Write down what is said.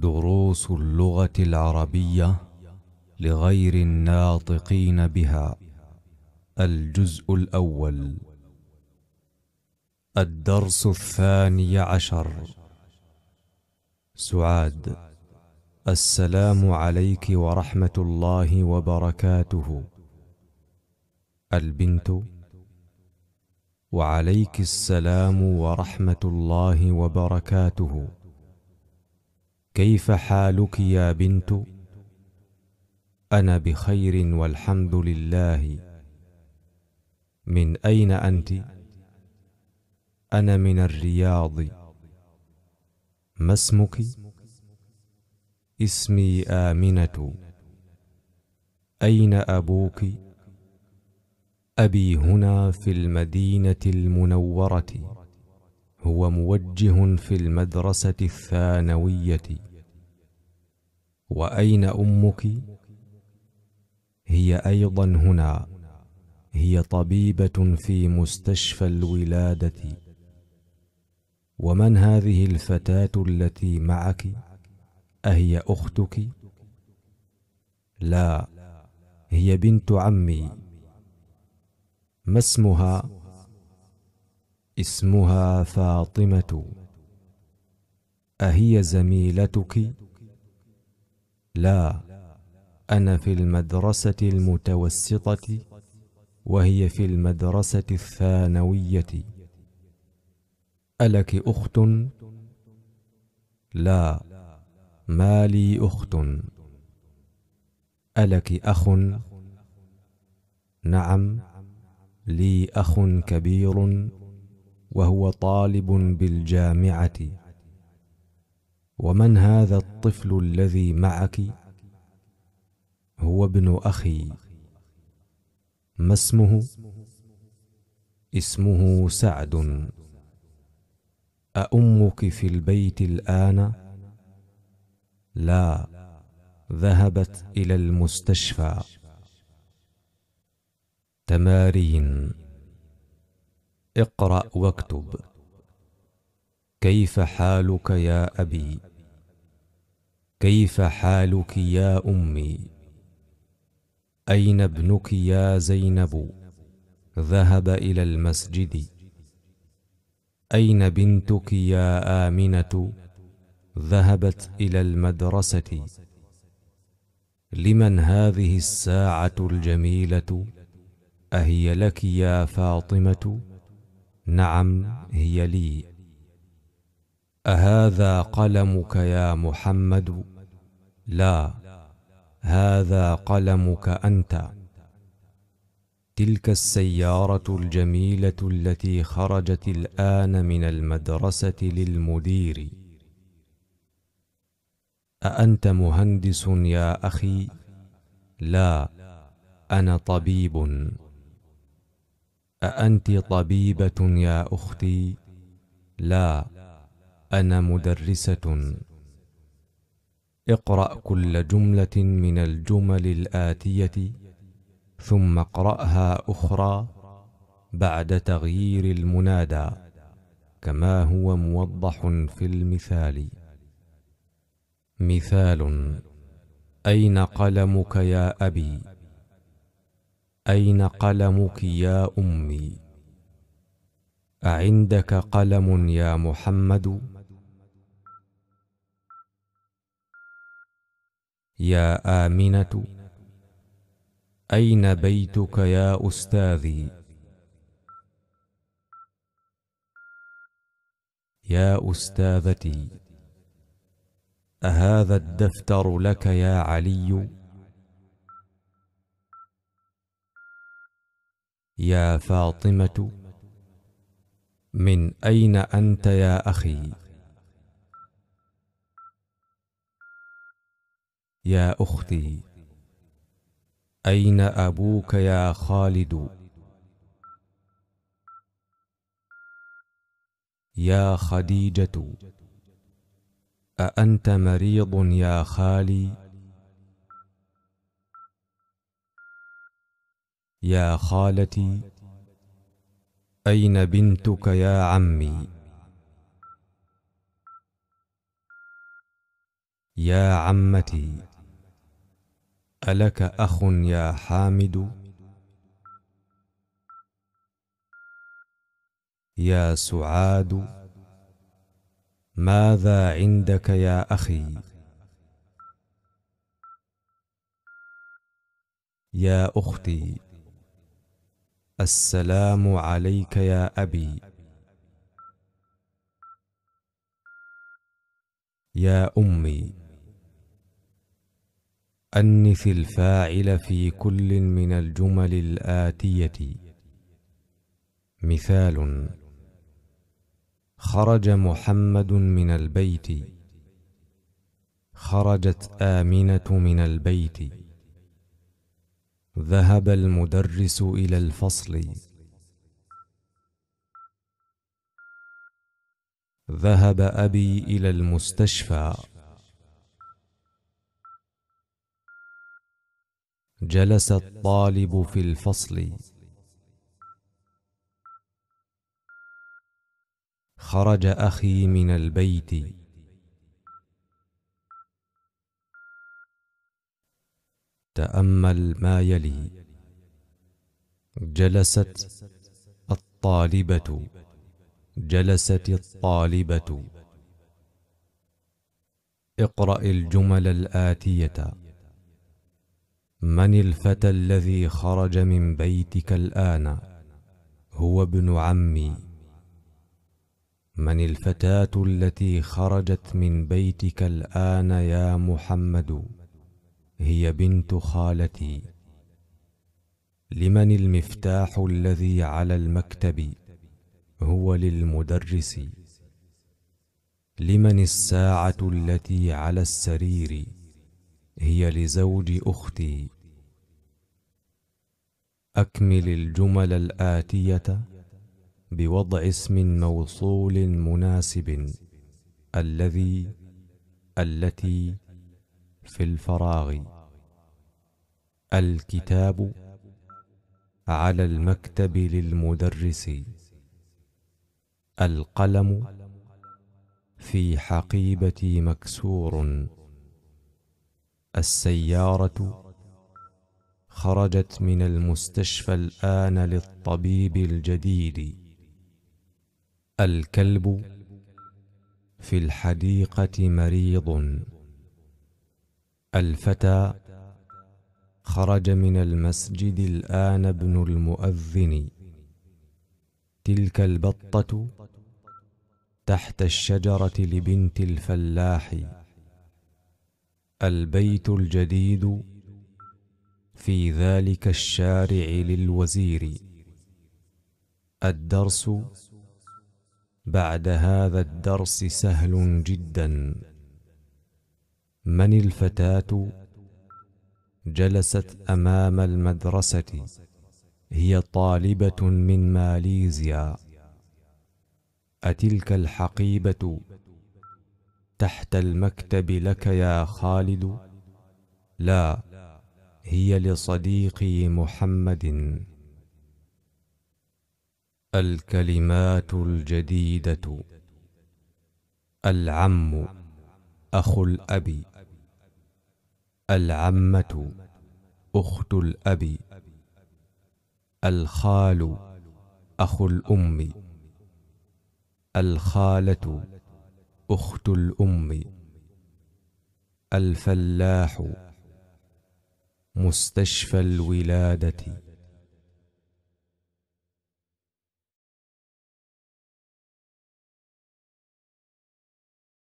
دروس اللغة العربية لغير الناطقين بها الجزء الأول الدرس الثاني عشر سعاد السلام عليك ورحمة الله وبركاته البنت وعليك السلام ورحمة الله وبركاته كيف حالك يا بنت انا بخير والحمد لله من اين انت انا من الرياض ما اسمك اسمي امنه اين ابوك ابي هنا في المدينه المنوره هو موجه في المدرسة الثانوية وأين أمك؟ هي أيضا هنا هي طبيبة في مستشفى الولادة ومن هذه الفتاة التي معك؟ أهي أختك؟ لا هي بنت عمي ما اسمها؟ اسمها فاطمه اهي زميلتك لا انا في المدرسه المتوسطه وهي في المدرسه الثانويه الك اخت لا ما لي اخت الك اخ نعم لي اخ كبير وهو طالب بالجامعه ومن هذا الطفل الذي معك هو ابن اخي ما اسمه اسمه سعد اامك في البيت الان لا ذهبت الى المستشفى تمارين اقرأ واكتب كيف حالك يا أبي كيف حالك يا أمي أين ابنك يا زينب ذهب إلى المسجد أين بنتك يا آمنة ذهبت إلى المدرسة لمن هذه الساعة الجميلة أهي لك يا فاطمة نعم هي لي اهذا قلمك يا محمد لا هذا قلمك انت تلك السياره الجميله التي خرجت الان من المدرسه للمدير اانت مهندس يا اخي لا انا طبيب أأنت طبيبة يا أختي؟ لا، أنا مدرسة. اقرأ كل جملة من الجمل الآتية، ثم اقرأها أخرى بعد تغيير المنادى، كما هو موضح في المثال. مثال: أين قلمك يا أبي؟ اين قلمك يا امي اعندك قلم يا محمد يا امنه اين بيتك يا استاذي يا استاذتي اهذا الدفتر لك يا علي يا فاطمه من اين انت يا اخي يا اختي اين ابوك يا خالد يا خديجه اانت مريض يا خالي يا خالتي أين بنتك يا عمي يا عمتي ألك أخ يا حامد يا سعاد ماذا عندك يا أخي يا أختي السلام عليك يا أبي يا أمي أنث الفاعل في كل من الجمل الآتية مثال خرج محمد من البيت خرجت آمنة من البيت ذهب المدرس إلى الفصل ذهب أبي إلى المستشفى جلس الطالب في الفصل خرج أخي من البيت تامل ما يلي جلست الطالبه جلست الطالبه اقرا الجمل الاتيه من الفتى الذي خرج من بيتك الان هو ابن عمي من الفتاه التي خرجت من بيتك الان يا محمد هي بنت خالتي لمن المفتاح الذي على المكتب هو للمدرس لمن الساعة التي على السرير هي لزوج أختي أكمل الجمل الآتية بوضع اسم موصول مناسب الذي التي في الفراغ الكتاب على المكتب للمدرس القلم في حقيبتي مكسور السياره خرجت من المستشفى الان للطبيب الجديد الكلب في الحديقه مريض الفتى خرج من المسجد الآن ابن المؤذن تلك البطة تحت الشجرة لبنت الفلاح البيت الجديد في ذلك الشارع للوزير الدرس بعد هذا الدرس سهل جداً من الفتاة جلست أمام المدرسة هي طالبة من ماليزيا أتلك الحقيبة تحت المكتب لك يا خالد لا هي لصديقي محمد الكلمات الجديدة العم أخو الأبي العمة أخت الأب الخال أخ الأم الخالة أخت الأم الفلاح مستشفى الولاده